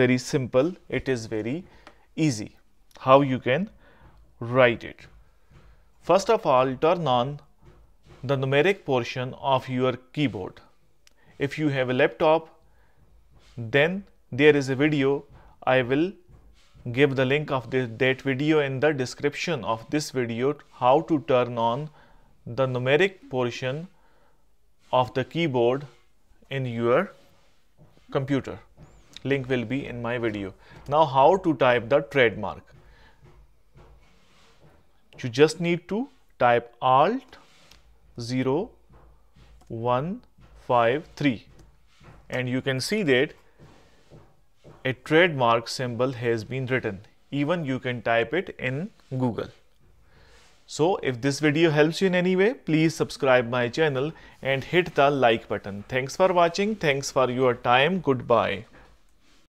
very simple, it is very easy how you can write it. First of all, turn on the numeric portion of your keyboard. If you have a laptop, then there is a video. I will give the link of the, that video in the description of this video how to turn on the numeric portion of the keyboard in your computer link will be in my video. Now how to type the trademark? You just need to type alt 0 1 5 3 and you can see that a trademark symbol has been written. Even you can type it in Google. So if this video helps you in any way, please subscribe my channel and hit the like button. Thanks for watching. Thanks for your time. Goodbye.